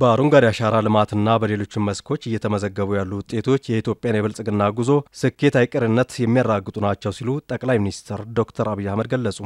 በአረንጓዴ አሻራ ልማትና በሌሎችም መስኮች እየተመዘገቡ ያሉ ውጤቶች የኢትዮጵያን የብልጽግና ጉዞ ስኬት አይቀርነት የሚያራግጡ ናቸው ሲሉ ጠቅላይ ሚኒስትር ዶክተር አብይ አህመድ ገለጹ።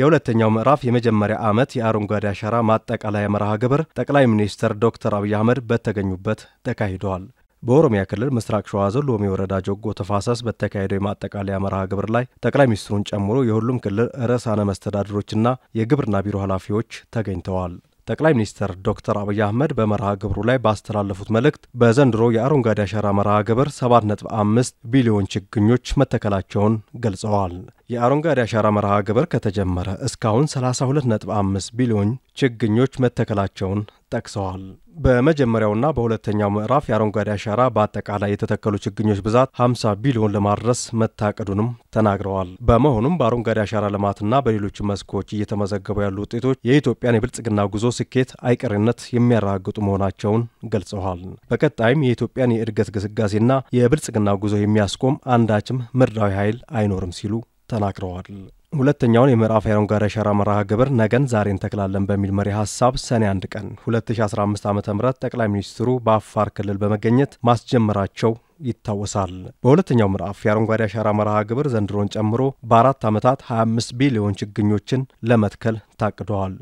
የሁለተኛው ምዕራፍ የመጀመሪያ ዓመት የአረንጓዴ አሻራ ማጠቃለያ መርሃ ግብር ጠቅላይ ሚኒስትር ዶክተር አብይ አህመድ በተገኙበት ተካሂደዋል። በኦሮሚያ ክልል ምስራቅ ሸዋ ዞን ሎሚ ወረዳ ጆጎ ተፋሰስ በተካሄደው የማጠቃለያ መርሃ ግብር ላይ ጠቅላይ ሚኒስትሩን ጨምሮ የሁሉም ክልል ርዕሳነ መስተዳድሮችና የግብርና ቢሮ ኃላፊዎች ተገኝተዋል። ጠቅላይ ሚኒስትር ዶክተር አብይ አህመድ በመርሃ ግብሩ ላይ ባስተላለፉት መልእክት በዘንድሮ የአረንጓዴ አሻራ መርሃ ግብር 7.5 ቢሊዮን ችግኞች መተከላቸውን ገልጸዋል። የአረንጓዴ አሻራ መርሃ ግብር ከተጀመረ እስካሁን 32.5 ቢሊዮን ችግኞች መተከላቸውን ጠቅሰዋል። በመጀመሪያውና በሁለተኛው ምዕራፍ የአረንጓዴ አሻራ በአጠቃላይ የተተከሉ ችግኞች ብዛት 50 ቢሊዮን ለማድረስ መታቀዱንም ተናግረዋል። በመሆኑም በአረንጓዴ አሻራ ልማትና በሌሎች መስኮች እየተመዘገቡ ያሉ ውጤቶች የኢትዮጵያን የብልጽግና ጉዞ ስኬት አይቀሬነት የሚያረጋግጡ መሆናቸውን ገልጸዋል። በቀጣይም የኢትዮጵያን የእድገት ግስጋሴና የብልጽግና ጉዞ የሚያስቆም አንዳችም ምድራዊ ኃይል አይኖርም ሲሉ ተናግረዋል። ሁለተኛውን የምዕራፍ የአረንጓዴ አሻራ መርሃ ግብር ነገን ዛሬ እንተክላለን በሚል መሪ ሀሳብ ሰኔ አንድ ቀን 2015 ዓ ም ጠቅላይ ሚኒስትሩ በአፋር ክልል በመገኘት ማስጀመራቸው ይታወሳል። በሁለተኛው ምዕራፍ የአረንጓዴ አሻራ መርሃ ግብር ዘንድሮን ጨምሮ በአራት ዓመታት 25 ቢሊዮን ችግኞችን ለመትከል ታቅደዋል።